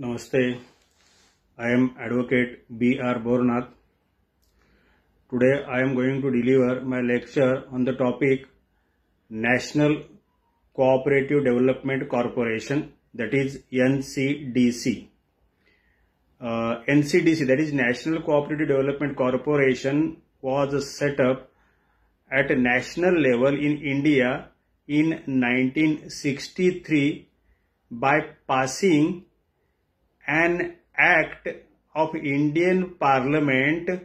Namaste. I am Advocate B. R. Bornath. Today I am going to deliver my lecture on the topic National Cooperative Development Corporation that is NCDC. Uh, NCDC that is National Cooperative Development Corporation was set up at a national level in India in 1963 by passing an act of Indian Parliament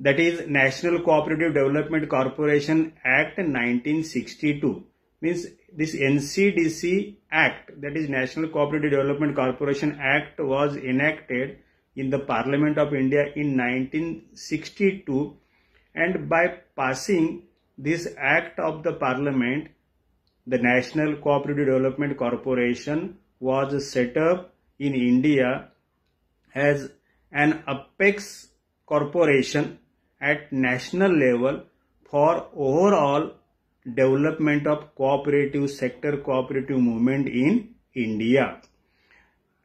that is National Cooperative Development Corporation Act 1962 means this NCDC Act that is National Cooperative Development Corporation Act was enacted in the Parliament of India in 1962 and by passing this act of the Parliament the National Cooperative Development Corporation was set up in India as an apex corporation at national level for overall development of cooperative sector cooperative movement in India.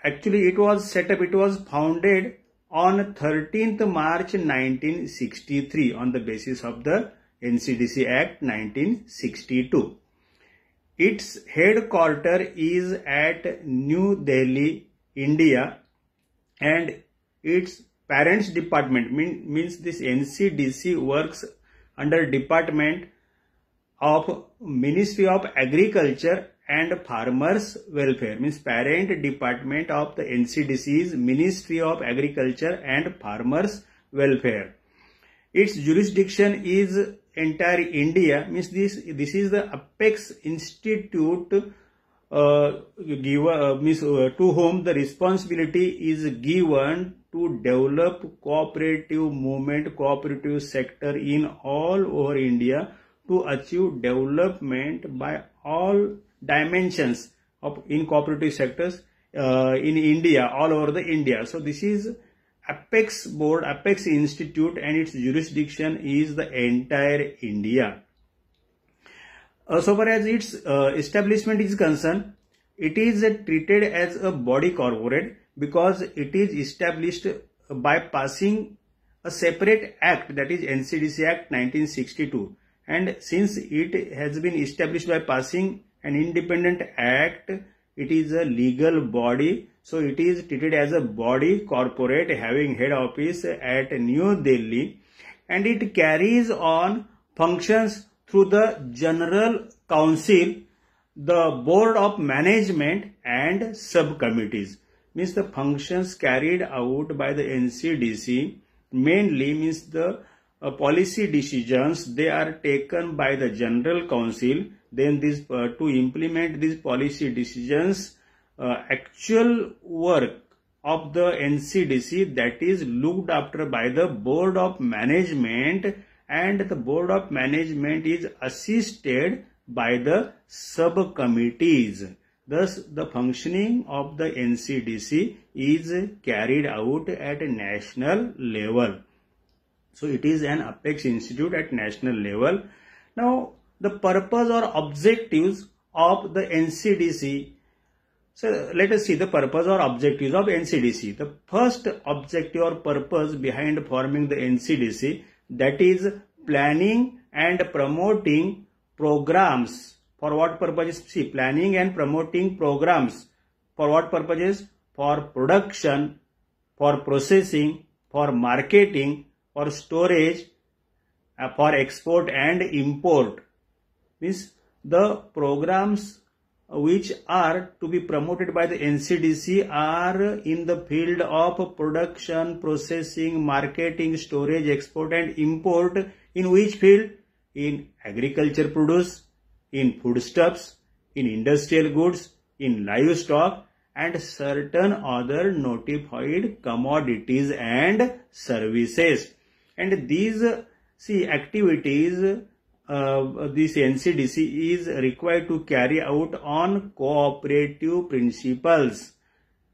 Actually, it was set up, it was founded on 13th March 1963 on the basis of the NCDC Act 1962. Its headquarter is at New Delhi, India and its parents department mean, means this NCDC works under department of Ministry of Agriculture and Farmers Welfare means parent department of the NCDC is Ministry of Agriculture and Farmers Welfare. Its jurisdiction is entire India means this this is the apex institute uh, give uh, means uh, to whom the responsibility is given to develop cooperative movement cooperative sector in all over India to achieve development by all dimensions of in cooperative sectors uh, in India all over the India so this is apex board apex institute and its jurisdiction is the entire india uh, so far as its uh, establishment is concerned it is uh, treated as a body corporate because it is established by passing a separate act that is ncdc act 1962 and since it has been established by passing an independent act it is a legal body. So it is treated as a body corporate having head office at New Delhi and it carries on functions through the General Council, the Board of Management and subcommittees. Means the functions carried out by the NCDC mainly means the uh, policy decisions they are taken by the General Council then this uh, to implement these policy decisions uh, actual work of the ncdc that is looked after by the board of management and the board of management is assisted by the subcommittees thus the functioning of the ncdc is carried out at a national level so it is an apex institute at national level now the purpose or objectives of the NCDC. So let us see the purpose or objectives of NCDC. The first objective or purpose behind forming the NCDC that is planning and promoting programs. For what purposes? See, planning and promoting programs. For what purposes? For production, for processing, for marketing, for storage, uh, for export and import means the programs which are to be promoted by the NCDC are in the field of production, processing, marketing, storage, export and import. In which field? In agriculture produce, in foodstuffs, in industrial goods, in livestock and certain other notified commodities and services. And these, see, activities uh, this NCDC is required to carry out on cooperative principles.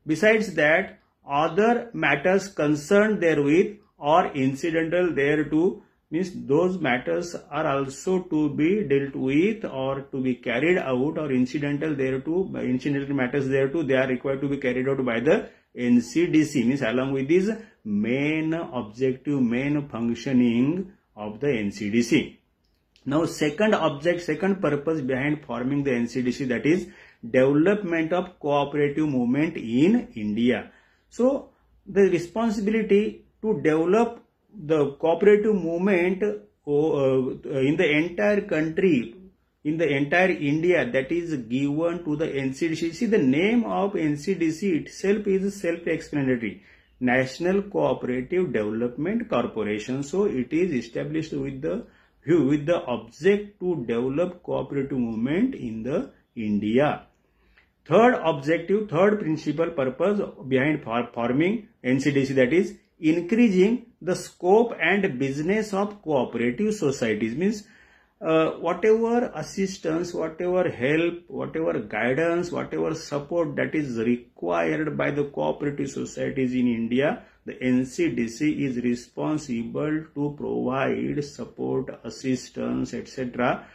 Besides that, other matters concerned therewith or incidental thereto means those matters are also to be dealt with or to be carried out or incidental thereto, incidental matters thereto, they are required to be carried out by the NCDC means along with this main objective, main functioning of the NCDC. Now second object, second purpose behind forming the NCDC that is development of cooperative movement in India. So the responsibility to develop the cooperative movement oh, uh, in the entire country, in the entire India that is given to the NCDC. See the name of NCDC itself is self-explanatory. National Cooperative Development Corporation. So it is established with the with the object to develop cooperative movement in the India. Third objective, third principal purpose behind forming NCDC that is increasing the scope and business of cooperative societies means uh, whatever assistance, whatever help, whatever guidance, whatever support that is required by the cooperative societies in India, the NCDC is responsible to provide support, assistance, etc.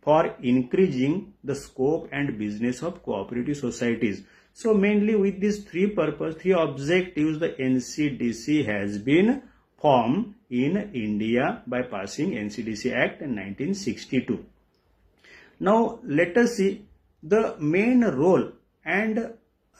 for increasing the scope and business of cooperative societies. So mainly with these three purpose, three objectives, the NCDC has been formed in India by passing NCDC Act in 1962. Now let us see the main role and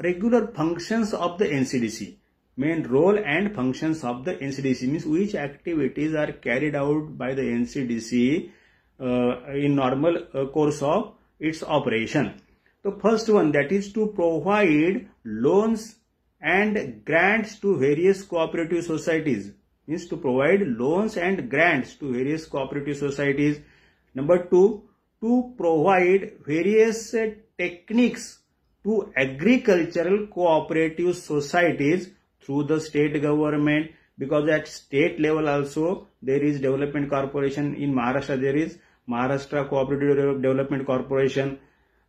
regular functions of the NCDC. Main role and functions of the NCDC means which activities are carried out by the NCDC uh, in normal uh, course of its operation. The first one that is to provide loans and grants to various cooperative societies is to provide loans and grants to various cooperative societies. Number two, to provide various uh, techniques to agricultural cooperative societies through the state government because at state level also there is development corporation in Maharashtra there is Maharashtra Cooperative Development Corporation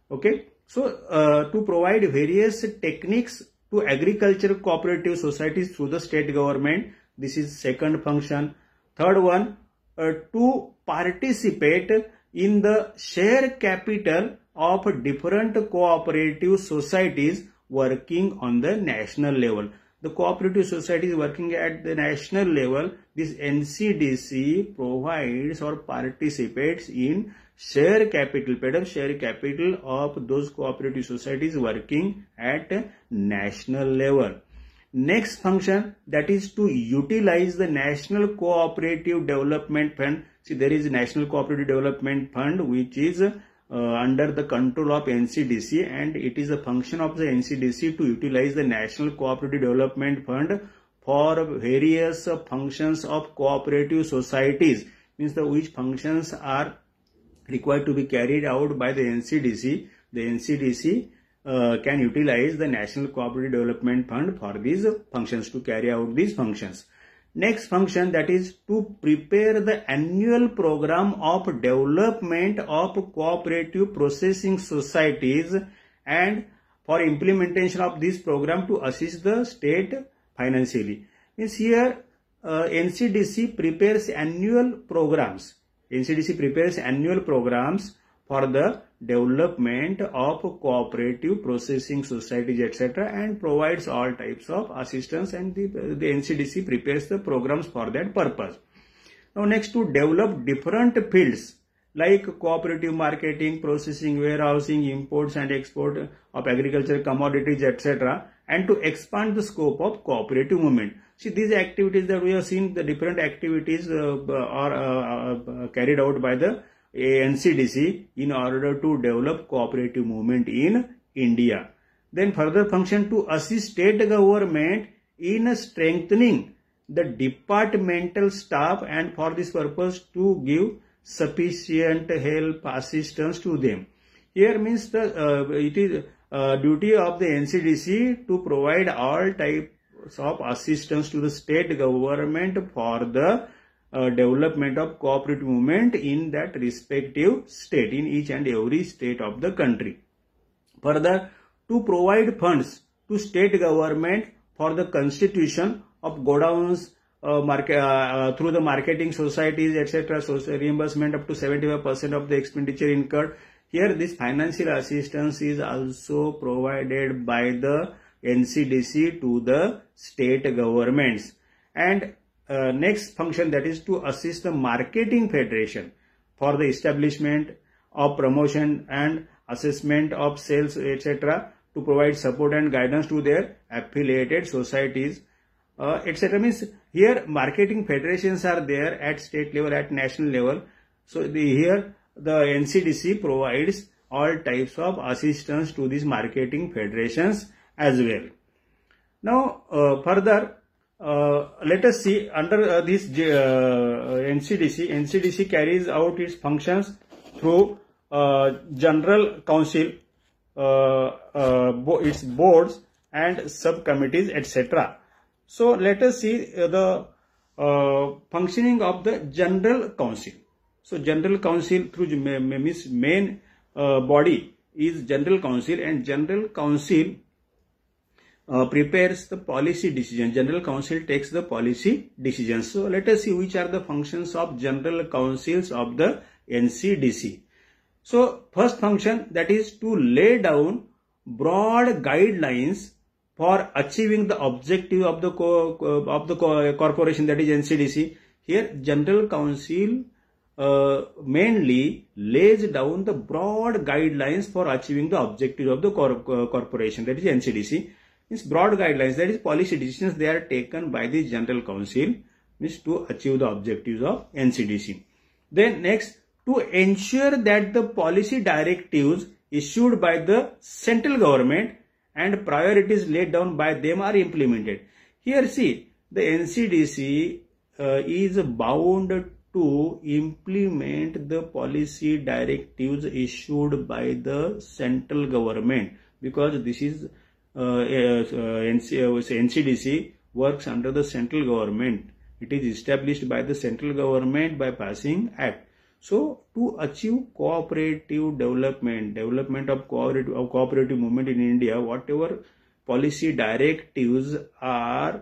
okay so uh, to provide various techniques to agricultural cooperative societies through the state government this is second function. Third one, uh, to participate in the share capital of different cooperative societies working on the national level. The cooperative societies working at the national level, this NCDC provides or participates in share capital, paid share capital of those cooperative societies working at national level. Next function that is to utilize the National Cooperative Development Fund. See there is National Cooperative Development Fund which is uh, under the control of NCDC and it is a function of the NCDC to utilize the National Cooperative Development Fund for various uh, functions of cooperative societies means the which functions are required to be carried out by the NCDC. The NCDC uh, can utilize the National Cooperative Development Fund for these functions to carry out these functions. Next function that is to prepare the annual program of development of cooperative processing societies and for implementation of this program to assist the state financially. Means here uh, NCDC prepares annual programs. NCDC prepares annual programs for the development of cooperative processing societies etc and provides all types of assistance and the, the NCDC prepares the programs for that purpose. Now next to develop different fields like cooperative marketing, processing, warehousing, imports and export of agricultural commodities etc and to expand the scope of cooperative movement. See these activities that we have seen the different activities uh, are uh, uh carried out by the NCDC in order to develop cooperative movement in India. Then further function to assist state government in strengthening the departmental staff and for this purpose to give sufficient help assistance to them. Here means the uh, it is uh, duty of the NCDC to provide all types of assistance to the state government for the uh, development of cooperative movement in that respective state, in each and every state of the country. Further, to provide funds to state government for the constitution of godowns uh, market, uh, uh through the marketing societies, etc. So, reimbursement up to 75% of the expenditure incurred. Here, this financial assistance is also provided by the NCDC to the state governments. And uh, next function that is to assist the marketing federation for the establishment of promotion and assessment of sales etc to provide support and guidance to their affiliated societies uh, etc means here marketing federations are there at state level at national level so the, here the ncdc provides all types of assistance to these marketing federations as well now uh, further uh, let us see under uh, this uh, uh NCDC, NCDC carries out its functions through uh, General Council, its boards and subcommittees etc. So let us see the functioning of the General Council. So General Council through its main body is General Council and General Council uh, prepares the policy decision. General Council takes the policy decisions. So let us see which are the functions of General Councils of the NCDC. So first function that is to lay down broad guidelines for achieving the objective of the of the co corporation that is NCDC. Here General Council uh, mainly lays down the broad guidelines for achieving the objective of the cor corporation that is NCDC these broad guidelines, that is policy decisions, they are taken by the General Council means to achieve the objectives of NCDC. Then next, to ensure that the policy directives issued by the central government and priorities laid down by them are implemented. Here see, the NCDC uh, is bound to implement the policy directives issued by the central government because this is uh, uh, uh, NCDC works under the central government. It is established by the central government by passing act. So to achieve cooperative development, development of cooperative, of cooperative movement in India, whatever policy directives are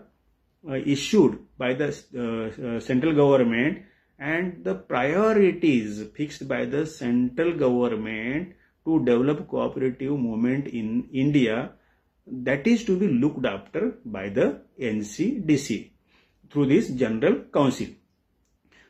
uh, issued by the uh, uh, central government and the priorities fixed by the central government to develop cooperative movement in India that is to be looked after by the NCDC through this General Council.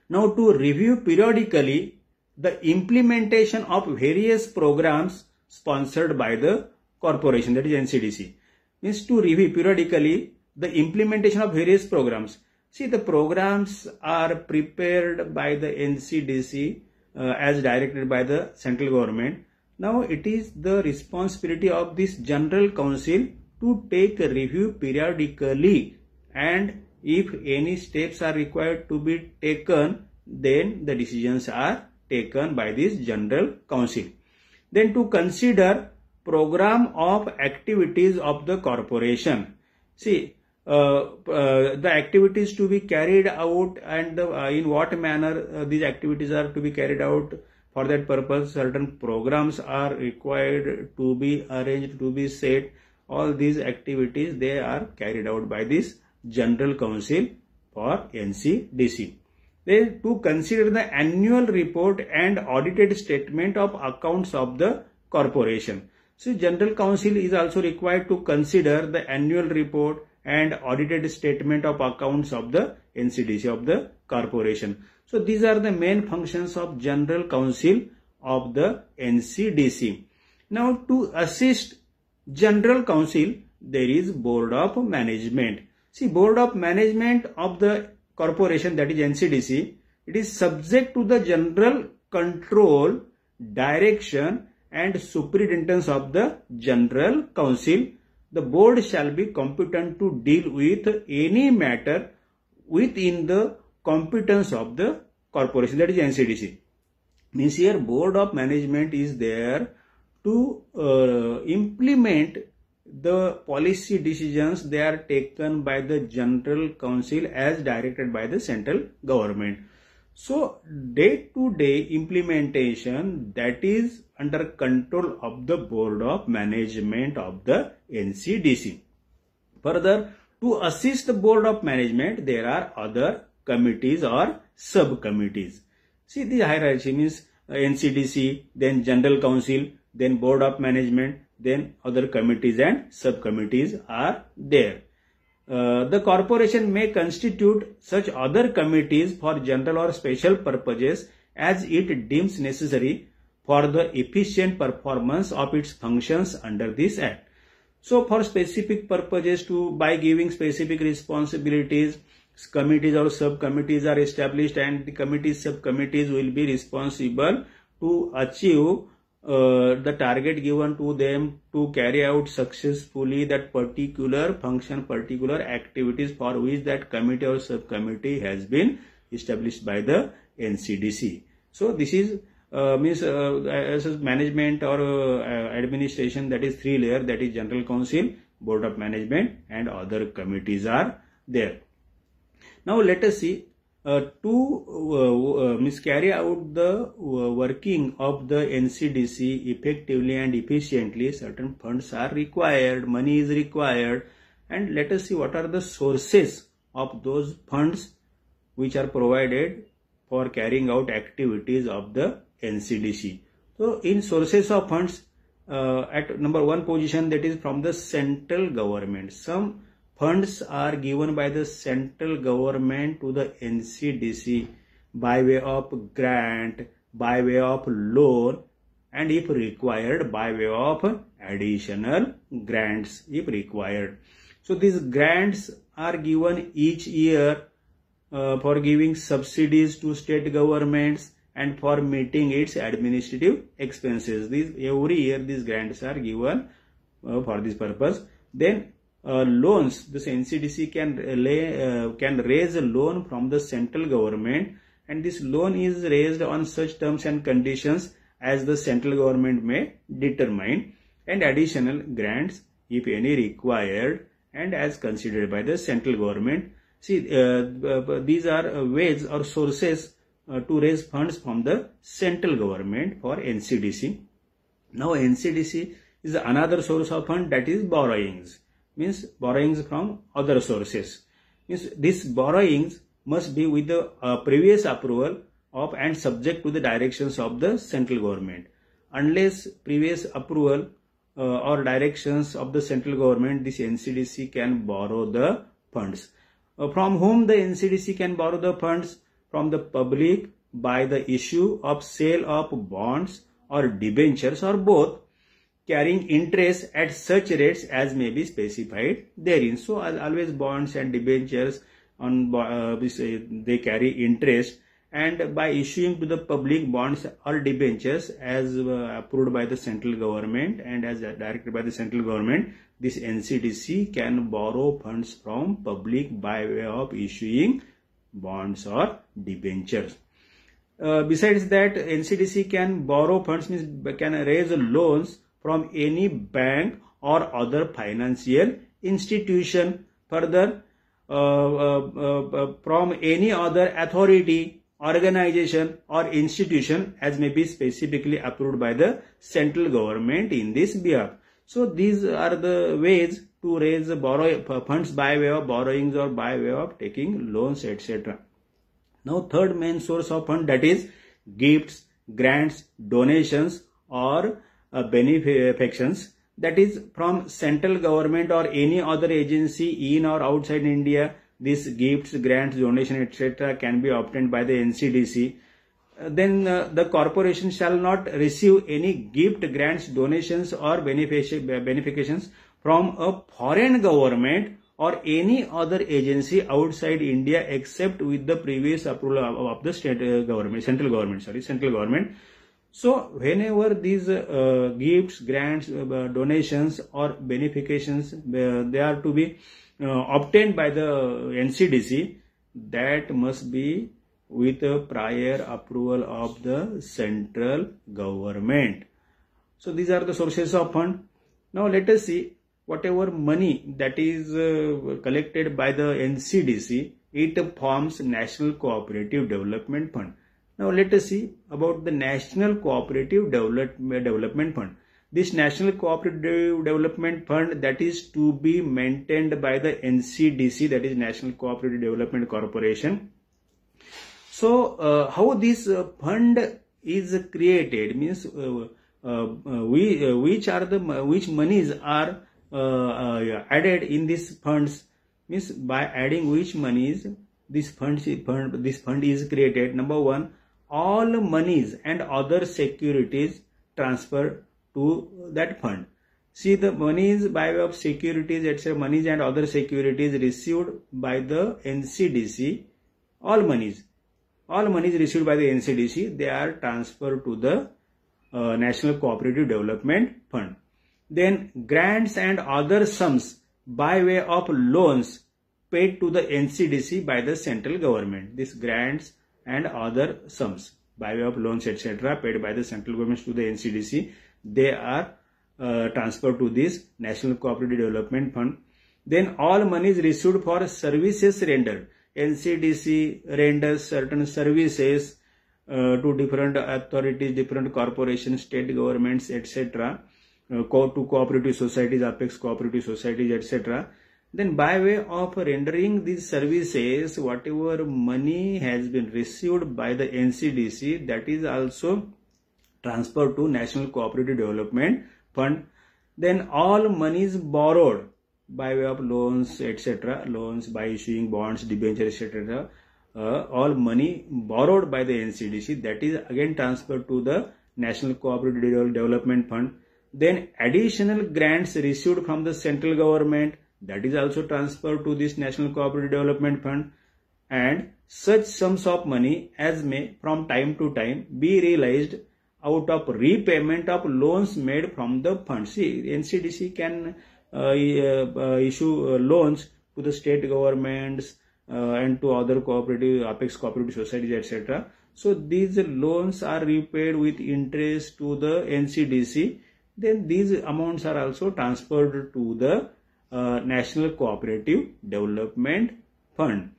Now to review periodically the implementation of various programs sponsored by the corporation that is NCDC means to review periodically the implementation of various programs. See the programs are prepared by the NCDC uh, as directed by the central government now it is the responsibility of this General Council to take a review periodically and if any steps are required to be taken then the decisions are taken by this General Council. Then to consider program of activities of the corporation. See, uh, uh, the activities to be carried out and the, uh, in what manner uh, these activities are to be carried out for that purpose, certain programs are required to be arranged, to be set. All these activities, they are carried out by this General Council for NCDC. Then to consider the annual report and audited statement of accounts of the corporation. So General Council is also required to consider the annual report and audited statement of accounts of the NCDC of the corporation. So these are the main functions of General Council of the NCDC. Now to assist General Council, there is Board of Management. See Board of Management of the corporation that is NCDC, it is subject to the general control, direction and superintendence of the General Council. The board shall be competent to deal with any matter within the competence of the corporation that is NCDC. Means here board of management is there to uh, implement the policy decisions they are taken by the general council as directed by the central government. So day to day implementation that is under control of the board of management of the NCDC. Further, to assist the board of management, there are other committees or subcommittees. See the hierarchy means uh, NCDC, then General Council, then Board of Management, then other committees and subcommittees are there. Uh, the corporation may constitute such other committees for general or special purposes as it deems necessary for the efficient performance of its functions under this act. So for specific purposes to by giving specific responsibilities committees or subcommittees are established and the committees subcommittees will be responsible to achieve uh, the target given to them to carry out successfully that particular function particular activities for which that committee or subcommittee has been established by the ncdc so this is uh, means uh, as management or uh, administration that is three layer that is general council board of management and other committees are there now let us see uh, to uh, uh, miscarry out the uh, working of the NCDC effectively and efficiently, certain funds are required, money is required, and let us see what are the sources of those funds which are provided for carrying out activities of the NCDC. So, in sources of funds, uh, at number one position, that is from the central government, some funds are given by the central government to the ncdc by way of grant by way of loan and if required by way of additional grants if required so these grants are given each year uh, for giving subsidies to state governments and for meeting its administrative expenses these every year these grants are given uh, for this purpose then uh, loans this ncdc can lay, uh, can raise a loan from the central government and this loan is raised on such terms and conditions as the central government may determine and additional grants if any required and as considered by the central government see uh, uh, uh these are ways or sources to raise funds from the central government for ncdc now ncdc is another source of fund that is borrowings means borrowings from other sources. Means these borrowings must be with the uh, previous approval of and subject to the directions of the central government. Unless previous approval uh, or directions of the central government, this NCDC can borrow the funds. Uh, from whom the NCDC can borrow the funds? From the public by the issue of sale of bonds or debentures or both carrying interest at such rates as may be specified therein. So always bonds and debentures on uh, they carry interest and by issuing to the public bonds or debentures as uh, approved by the central government and as directed by the central government this ncdc can borrow funds from public by way of issuing bonds or debentures uh, besides that ncdc can borrow funds means can raise loans from any bank or other financial institution. Further, uh, uh, uh, uh, from any other authority, organization or institution as may be specifically approved by the central government in this behalf. So these are the ways to raise borrow funds by way of borrowings or by way of taking loans etc. Now third main source of fund that is gifts, grants, donations or uh, benefactions that is from central government or any other agency in or outside India. These gifts, grants, donation, etc. can be obtained by the NCDC. Uh, then uh, the corporation shall not receive any gift, grants, donations or benefications from a foreign government or any other agency outside India except with the previous approval of the state uh, government, central government, sorry, central government so whenever these uh, gifts, grants, uh, donations or benefications, uh, they are to be uh, obtained by the NCDC, that must be with a prior approval of the central government. So these are the sources of fund. Now let us see whatever money that is uh, collected by the NCDC, it forms National Cooperative Development Fund now let us see about the National Cooperative Development Fund. This National Cooperative Development Fund that is to be maintained by the NCDC that is National Cooperative Development Corporation. So uh, how this uh, fund is created means uh, uh, uh we, uh, which are the which monies are added in these funds means by adding which monies this fund, fund this fund is created number one all monies and other securities transferred to that fund. See the monies by way of securities, etc. monies and other securities received by the NCDC, all monies, all monies received by the NCDC, they are transferred to the uh, National Cooperative Development Fund. Then grants and other sums by way of loans paid to the NCDC by the central government. These grants and other sums by way of loans etc paid by the central government to the ncdc they are uh, transferred to this national cooperative development fund then all monies received for services rendered ncdc renders certain services uh, to different authorities different corporations state governments etc uh, to cooperative societies apex cooperative societies etc then by way of rendering these services whatever money has been received by the ncdc that is also transferred to national cooperative development fund then all monies borrowed by way of loans etc loans by issuing bonds debentures etc uh, all money borrowed by the ncdc that is again transferred to the national cooperative development fund then additional grants received from the central government that is also transferred to this National Cooperative Development Fund and such sums of money as may from time to time be realized out of repayment of loans made from the fund. See, NCDC can uh, uh, issue uh, loans to the state governments uh, and to other cooperative, apex cooperative societies, etc. So these loans are repaid with interest to the NCDC. Then these amounts are also transferred to the uh, national Cooperative Development Fund.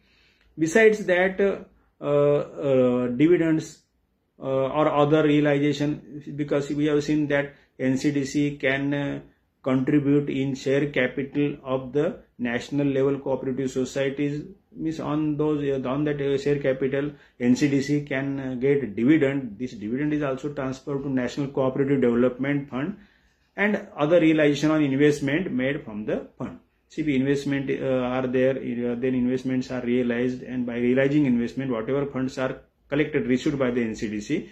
Besides that, uh, uh, dividends or other realization, because we have seen that NCDC can contribute in share capital of the national level cooperative societies means on those on that share capital ncdc can get dividend this dividend is also transferred to national cooperative development fund and other realization on investment made from the fund. See, the investment uh, are there, uh, then investments are realized, and by realizing investment, whatever funds are collected, received by the NCDC,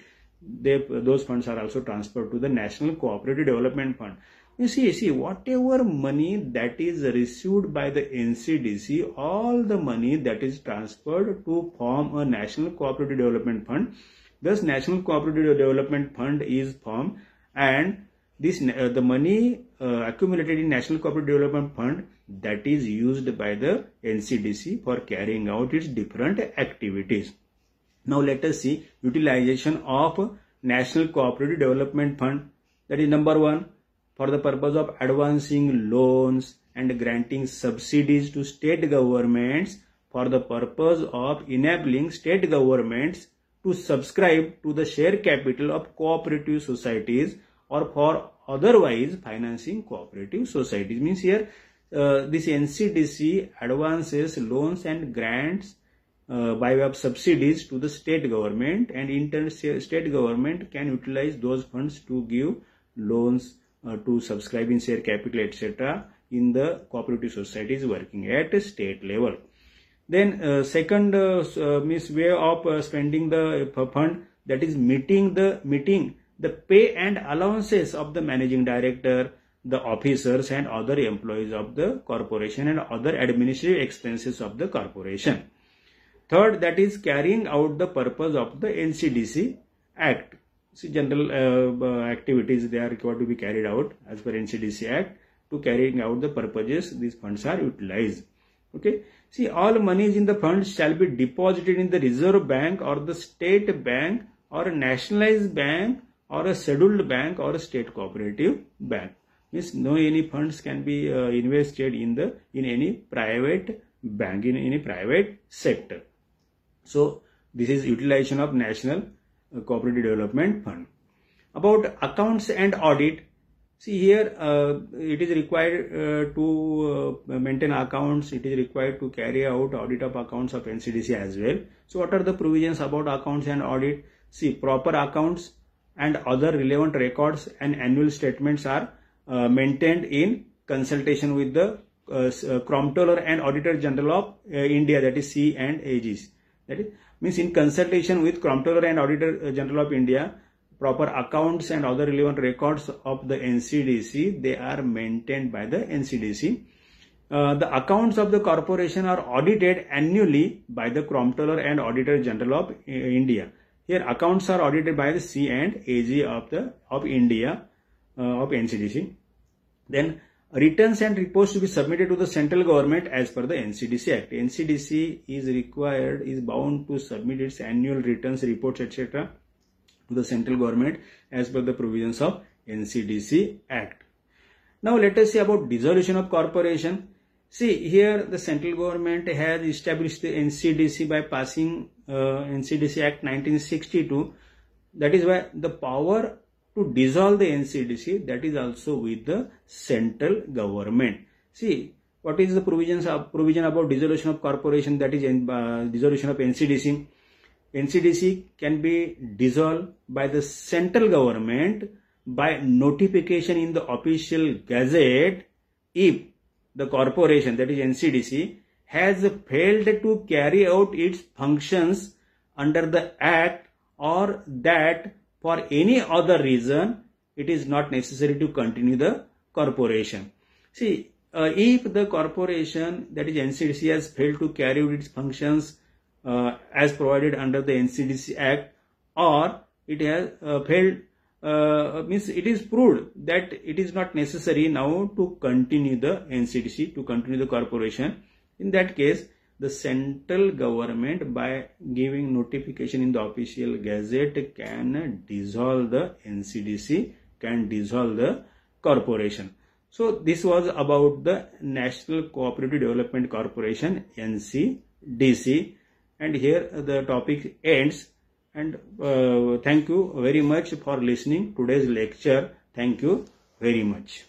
they, those funds are also transferred to the National Cooperative Development Fund. You see, see, whatever money that is received by the NCDC, all the money that is transferred to form a National Cooperative Development Fund. Thus, National Cooperative Development Fund is formed and this uh, the money uh, accumulated in national corporate development fund that is used by the ncdc for carrying out its different activities now let us see utilization of national Cooperative development fund that is number 1 for the purpose of advancing loans and granting subsidies to state governments for the purpose of enabling state governments to subscribe to the share capital of cooperative societies or for otherwise financing cooperative societies. Means here uh, this NCDC advances loans and grants uh, by way of subsidies to the state government and in turn state government can utilize those funds to give loans uh, to subscribing share capital etc in the cooperative societies working at state level. Then uh, second uh, uh, means way of uh, spending the uh, fund that is meeting the meeting the pay and allowances of the managing director, the officers and other employees of the corporation and other administrative expenses of the corporation. Third, that is carrying out the purpose of the NCDC Act. See, general uh, activities they are required to be carried out as per NCDC Act. To carrying out the purposes, these funds are utilized. Okay. See, all monies in the fund shall be deposited in the reserve bank or the state bank or nationalized bank or a scheduled bank or a state cooperative bank means no any funds can be uh, invested in the in any private bank in any private sector so this is utilization of national uh, cooperative development fund about accounts and audit see here uh, it is required uh, to uh, maintain accounts it is required to carry out audit of accounts of ncdc as well so what are the provisions about accounts and audit see proper accounts and other relevant records and annual statements are uh, maintained in consultation with the uh, uh Comptroller and Auditor General of uh, India that is C and AGs. That is, means in consultation with Comptroller and Auditor uh, General of India, proper accounts and other relevant records of the NCDC, they are maintained by the NCDC. Uh, the accounts of the corporation are audited annually by the Comptroller and Auditor General of uh, India. Here accounts are audited by the C and AG of the of India uh, of NCDC. Then returns and reports to be submitted to the central government as per the NCDC Act. NCDC is required, is bound to submit its annual returns, reports, etc. to the central government as per the provisions of NCDC Act. Now let us see about dissolution of corporation. See here the central government has established the NCDC by passing uh, NCDC Act 1962. That is why the power to dissolve the NCDC that is also with the central government. See what is the provisions of, provision about dissolution of corporation that is uh, dissolution of NCDC. NCDC can be dissolved by the central government by notification in the official gazette if the corporation that is NCDC has failed to carry out its functions under the Act or that for any other reason it is not necessary to continue the corporation. See, uh, if the corporation that is NCDC has failed to carry out its functions uh, as provided under the NCDC Act or it has uh, failed uh, means it is proved that it is not necessary now to continue the NCDC to continue the corporation in that case the central government by giving notification in the official gazette can dissolve the ncdc can dissolve the corporation so this was about the national cooperative development corporation ncdc and here the topic ends and uh, thank you very much for listening today's lecture thank you very much